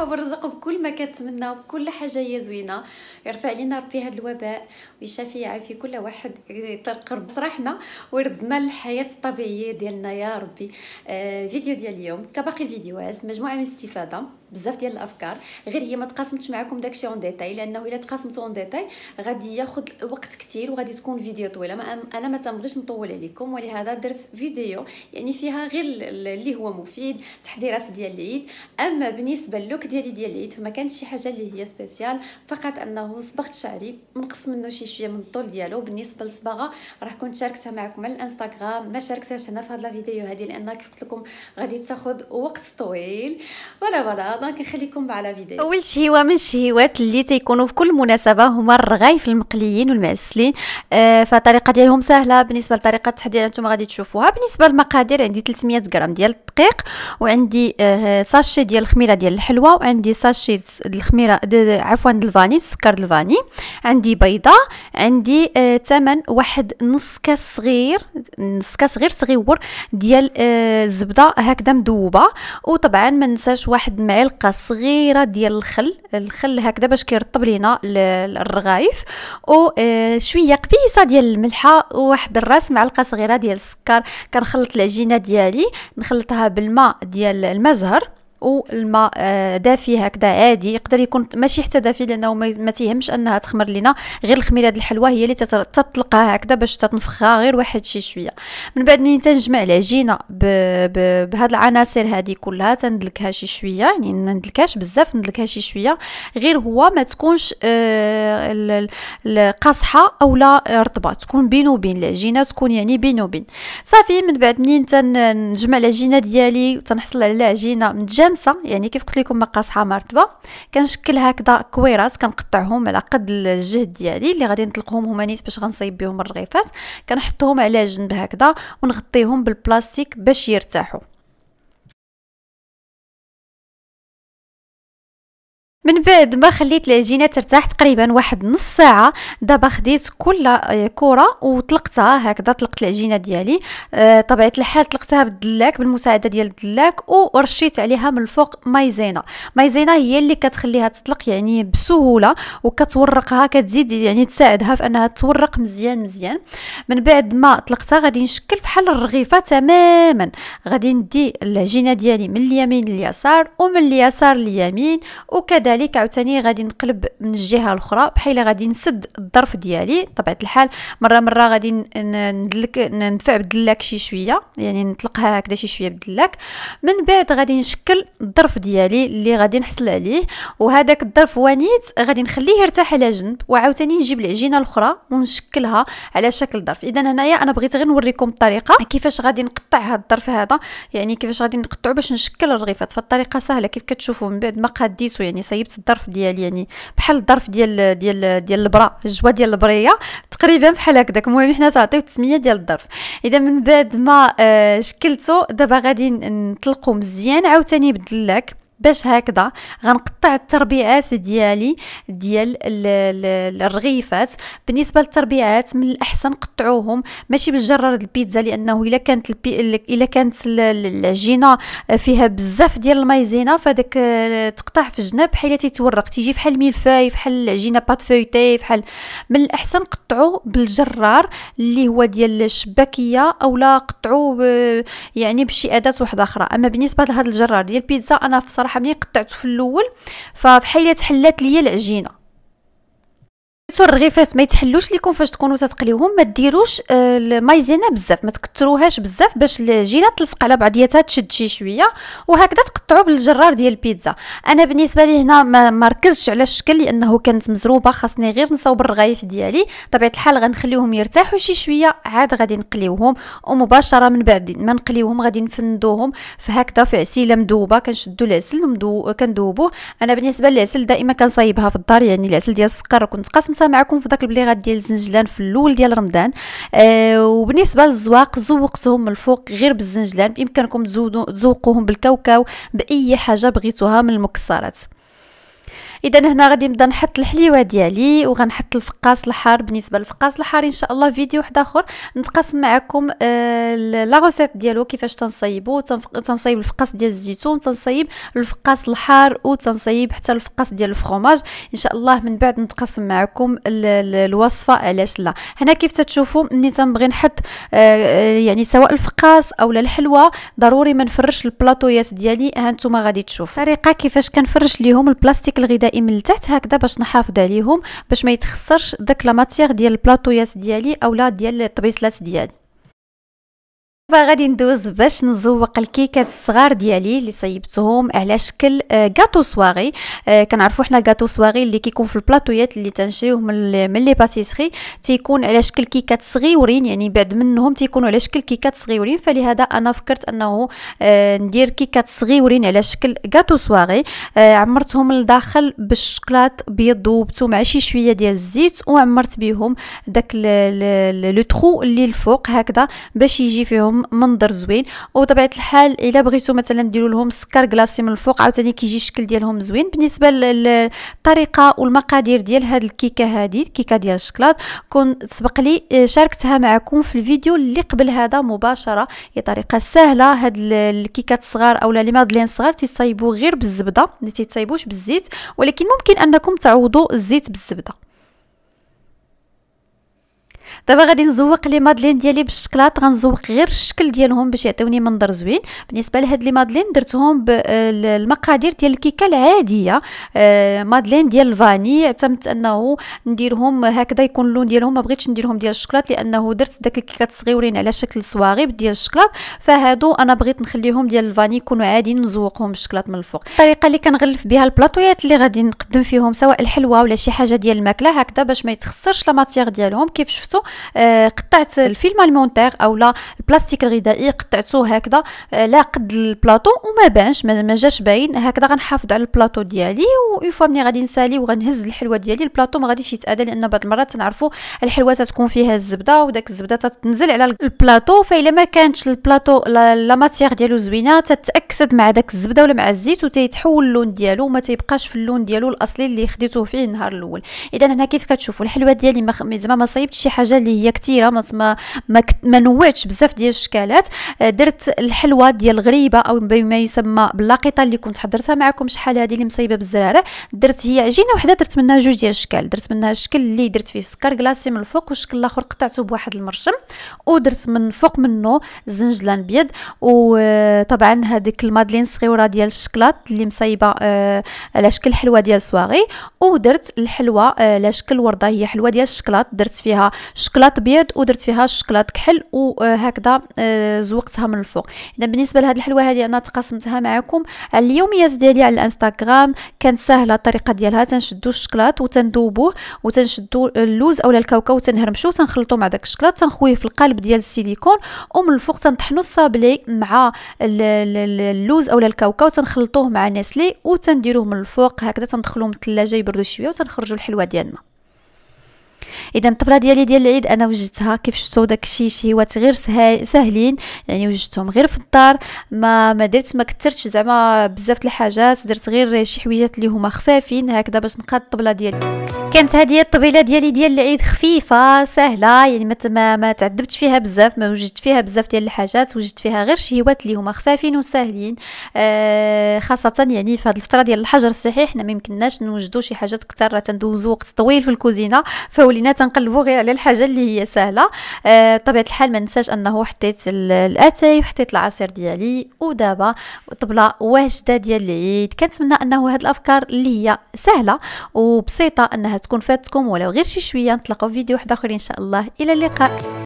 بالصحه وبالرزق بكل ما كنتمناو بكل حاجه هي زوينه يرفع علينا ربي هذا الوباء ويشافي يعافي كل واحد يطرق بصراحنا ويردنا للحياه الطبيعيه ديالنا يا ربي آه فيديو ديال اليوم كباقي الفيديوهات مجموعه من الاستفاده بزاف ديال الافكار غير هي ما تقاسمتش معكم داكشي اون ديتاي لانه الا تقاسمت اون ديتاي غادي ياخذ الوقت كثير وغادي تكون فيديو طويله ما انا ما تنبغيش نطول عليكم ولهذا درت فيديو يعني فيها غير اللي هو مفيد تحضيرات ديال العيد اما بالنسبه للوك ديالي ديال العيد فما كانت شي حاجه اللي هي سبيسيال فقط انه صبغت شعري منقص منه شي شويه من الطول ديالو بالنسبه للصباغه راه كنت شاركتها معكم على الانستغرام ما شاركتهاش هنا في هذا الفيديو هذه لان كيف قلت لكم غادي تاخذ وقت طويل ولا ولا دونك نخليكم على فيديو اول شهيوه من الشهيوات اللي تيكونوا في كل مناسبه هما الرغايف المقليين والمعسلين آه فالطريقه ديالهم سهله بالنسبه لطريقه التحضير انتم غادي تشوفوها بالنسبه للمقادير عندي 300 غرام ديال الدقيق وعندي ساشي آه، ديال الخميره ديال الحلوى وعندي ساشي الخميره عفوا الفاني سكر الفاني عندي بيضه عندي آه، ثمن واحد نص كاس صغير نص كاس صغير صغيور ديال الزبده آه، هكذا مذوبه وطبعا ما ننساش واحد معلقه صغيره ديال الخل الخل هكذا باش كيرطب لينا الرغايف وشويه قبيصه ديال الملحه وواحد الراس معلقه صغيره ديال السكر كنخلط العجينه ديالي نخلطها بالماء ديال المزهر والماء آه، دافي هكذا عادي يقدر يكون ماشي حتى دافي لانه ما تيهمش انها تخمر لينا غير الخميره هاد الحلوه هي اللي تطلقها هكذا باش تنفخها غير واحد شي شويه من بعد منين تنجمع العجينه بهاد العناصر هذه كلها تندلكها شي شويه يعني ما ندلكهاش بزاف ندلكها شي شويه غير هو ما تكونش آه، قاصحه اولا رطبه تكون بين وبين العجينه تكون يعني بين وبين صافي من بعد منين تنجمع العجينه ديالي وتنحصل على العجينه متجانسه خمسة يعني كيف قلت لكم مقاصحه مرتبه كنشكل هكذا كويرات كنقطعهم على قد الجهد ديالي اللي غادي نطلقهم هما نيت باش غنصيب بهم الرغيفات كنحطهم على جنب هكذا ونغطيهم بالبلاستيك باش يرتاحوا من بعد ما خليت العجينه ترتاح تقريبا واحد نص ساعه دابا خديت كل كره وطلقتها هكذا طلقت العجينه ديالي آه طبيعه الحال طلقتها بالدلاك بالمساعده ديال الدلاك ورشيت عليها من الفوق مايزينا مايزينا هي اللي كتخليها تطلق يعني بسهوله وكتورقها كتزيد يعني تساعدها في انها تورق مزيان مزيان من بعد ما طلقتها غادي نشكل فحال الرغيفه تماما غادي ندي العجينه ديالي من اليمين لليسار ومن اليسار لليمين وكذلك كذلك عاوتاني غادي نقلب من الجهه الاخرى بحال غادي نسد الظرف ديالي طبيعه الحال مره مره غادي ندلك ندفع بالدلاك شي شويه يعني نطلقها هكذا شي شويه بالدلاك من بعد غادي نشكل الظرف ديالي اللي غادي نحصل عليه وهذاك الظرف ونيت غادي نخليه يرتاح على جنب وعاوتاني نجيب العجينه الاخرى ونشكلها على شكل ظرف اذا هنايا انا بغيت غير نوريكم الطريقه كيفاش غادي نقطع هذا الظرف هذا يعني كيفاش غادي نقطعو باش نشكل الرغيفات فالطريقه سهله كيف كتشوفوا من بعد ما قديتو يعني جايبت الظرف ديالي يعني بحال الظرف ديال ديال ديال البرا الجوا ديال البريه تقريبا بحال هكذاك المهم حنا تعطيو التسميه ديال الظرف اذا من بعد ما آه، شكلته دابا غادي نطلقو مزيان عاوتاني بالدلاك باش هكذا غنقطع التربيعات ديالي ديال الرغيفات بالنسبه للتربيعات من الاحسن قطعوهم ماشي بالجرار البيتزا لانه الا كانت الا كانت العجينه فيها بزاف ديال المايزينا فداك آه، تقطع في الجناب بحال تيتورق تيجي فحال ميلفاي فحال العجينه بات فويتي فحال من الاحسن قطعو بالجرار اللي هو ديال الشباكيه اولا قطعو آه، يعني بشي اداه واحده اخرى اما بالنسبه لهذا الجرار ديال البيتزا انا في صراحه ملي قطعته في الاول فبحال حلات ليا العجينه كثروا الرغيفات ما يتحلوش ليكم فاش تكونوا تتقليوهم ما ديروش آه، المايزينا بزاف ما تكثروهاش بزاف باش الجيله تلصق على بعضياتها تشد شي شويه وهكذا تقطعوا بالجرار ديال البيتزا انا بالنسبه لي هنا ما ركزتش على الشكل لانه كانت مزروبه خاصني غير نصاوب الرغيف ديالي طبيعه الحال غنخليهم يرتاحوا شي شويه عاد غادي نقليوهم ومباشره من بعد ما نقليوهم غادي نفندوهم فهكذا في عسيله مذوبه كنشدوا العسل كندوبوه انا بالنسبه للعسل دائما كنصايبها في الدار يعني العسل ديال السكر كنت قاسمتها معكم في داك البليغات ديال الزنجلان في الاول ديال رمضان آه وبالنسبه للزواق زوقتهم من الفوق غير بالزنجلان بامكانكم تزودو تزوقوهم بالكاوكاو باي حاجه بغيتوها من المكسرات اذا هنا غادي نبدا نحط الحليوه ديالي وغنحط الفقاس الحار بالنسبه للفقاس الحار ان شاء الله فيديو واحد اخر نتقاسم معكم آه، لا غوسيت ديالو كيفاش تنصيبو تنصيب الفقاس ديال الزيتون تنصيب الفقاس الحار وتنصيب حتى الفقاس ديال الفرماج ان شاء الله من بعد نتقاسم معكم الوصفه علاش لا هنا كيف تتشوفوا ملي تنبغي نحط آه، آه، يعني سواء الفقاس او الحلوه ضروري ما نفرش البلاطويات ديالي ها نتوما غادي تشوفوا الطريقه كيفاش كنفرش ليهم البلاستيك الغذائي الدائم لتحت هكذا باش نحافظ عليهم باش ما يتخسرش داك لا ماتيير ديال البلاطويات ديالي اولا ديال الطبيصلات ديالي دابا غادي ندوز باش نزوق الكيكات الصغار ديالي اللي صيبتهم على شكل كاطو سواغي كنعرفوا حنا كاطو سواغي اللي كيكون في البلاطويات اللي تنشيوه من من لي باتيسري تيكون على شكل كيكات صغيورين يعني بعد منهم تيكونوا على شكل كيكات صغيورين فلهذا انا فكرت انه آه، ندير كيكات صغيورين على شكل كاطو آه، سواغي عمرتهم لداخل بالشكلاط بيض وبتو مع شي شويه ديال الزيت وعمرت بهم داك لو ترو اللي الفوق هكذا باش يجي فيهم منظر زوين وطبيعه الحال الا بغيتو مثلا ديروا لهم سكر كلاصي من الفوق عاوتاني كيجي الشكل ديالهم زوين بالنسبه للطريقه والمقادير ديال هاد الكيكه هادي الكيكه ديال الشكلاط كون سبق لي آه، شاركتها معكم في الفيديو اللي قبل هذا مباشره هي طريقه سهله هاد الكيكات الصغار اولا لي مادلين صغار تيصايبوا غير بالزبده ما تيصايبوش بالزيت ولكن ممكن انكم تعوضوا الزيت بالزبده دابا غادي نزوق لي مادلين ديالي بالشكلاط غنزوق غير الشكل ديالهم باش يعطيوني منظر زوين بالنسبه لهاد لي مادلين درتهم بالمقادير آه، ديال الكيكه العاديه آه، مادلين ديال الفاني اعتمدت انه نديرهم هكذا يكون اللون ديالهم ما بغيتش نديرهم ديال الشكلاط لانه درت داك الكيكات صغيورين على شكل صواغب ديال الشكلاط فهادو انا بغيت نخليهم ديال الفاني يكونوا عاديين نزوقهم بالشكلاط من الفوق الطريقه اللي كنغلف بها البلاطويات اللي غادي نقدم فيهم سواء الحلوى ولا شي حاجه ديال الماكله هكذا باش ما يتخسرش لا ماتيغ ديالهم كيف شفتوا آه، قطعت الفيلم المونتير او لا البلاستيك الغذائي قطعته هكذا على آه، قد البلاطو وما بانش ما جاش باين هكذا غنحافظ على البلاطو ديالي ويفوا ملي غادي نسالي وغنهز الحلوه ديالي البلاطو ما غاديش يتاذى لان بعض المرات تنعرفوا الحلوه تتكون فيها الزبده وداك الزبده تتنزل على البلاطو فإلا ما كانتش البلاطو لا ماتيغ ديالو زوينه تتاكسد مع داك الزبده ولا مع الزيت وتيتحول اللون ديالو وما تيبقاش في اللون ديالو الاصلي اللي خديته فيه النهار الاول اذا هنا كيف كتشوفوا الحلوه ديالي زعما ما صايبتش شي حاجه حاجه اللي هي كثيره ما ما, ما, نويتش بزاف ديال الشكالات آه، درت الحلوه ديال الغريبه او بما يسمى باللاقطه اللي كنت حضرتها معكم شحال هذه اللي مصيبه بالزرارة درت هي عجينه وحده درت منها جوج ديال الشكال درت منها الشكل اللي درت فيه سكر كلاصي من الفوق والشكل الاخر قطعته بواحد المرشم ودرت من فوق منه زنجلان ابيض وطبعا آه، هذيك المادلين الصغيره ديال الشكلاط اللي مصايبه آه، على شكل حلوه ديال سواغي ودرت الحلوه على شكل ورده هي حلوه ديال الشكلاط درت فيها شكلاط بيض ودرت فيها شكلاط كحل وهكذا آه، آه، زوقتها من الفوق اذا بالنسبه لهاد الحلوه هذه انا تقاسمتها معكم على اليوميات ديالي على الانستغرام كانت سهله الطريقه ديالها تنشدو الشكلاط وتندوبوه وتنشدو اللوز اولا الكاوكاو تنهرمشو وتنخلطو مع داك الشكلاط تنخويه في القالب ديال السيليكون ومن الفوق تنطحنو الصابلي مع اللوز اولا الكاوكاو تنخلطوه مع نسلي وتنديروه من الفوق هكذا تندخلوه من الثلاجه يبردو شويه وتنخرجوا الحلوه ديالنا اذا الطبله ديالي ديال العيد انا وجدتها كيف شفتوا داكشي شهيوات غير ساهلين يعني وجدتهم غير في الدار ما ما درت ما كثرتش زعما بزاف الحاجات درت غير شي حويجات اللي هما خفافين هكذا باش نقاد الطبله ديالي كانت هذه الطبيله ديالي ديال العيد خفيفه سهله يعني ما ما, تعذبت فيها بزاف ما وجدت فيها بزاف ديال الحاجات وجدت فيها غير شهيوات اللي هما خفافين وسهلين آه خاصه يعني في هذه الفتره ديال الحجر الصحي حنا ما يمكنناش نوجدوا شي حاجات كثار تندوزو وقت طويل في الكوزينه فهو ولينا تنقلبوا غير على الحاجه اللي هي سهله آه بطبيعه الحال ما ننساش انه حطيت الاتاي وحطيت العصير ديالي ودابا طبله واجده ديال العيد كنتمنى انه هاد الافكار اللي هي سهله وبسيطه انها تكون فاتكم ولو غير شي شويه نطلقوا فيديو واحد اخر ان شاء الله الى اللقاء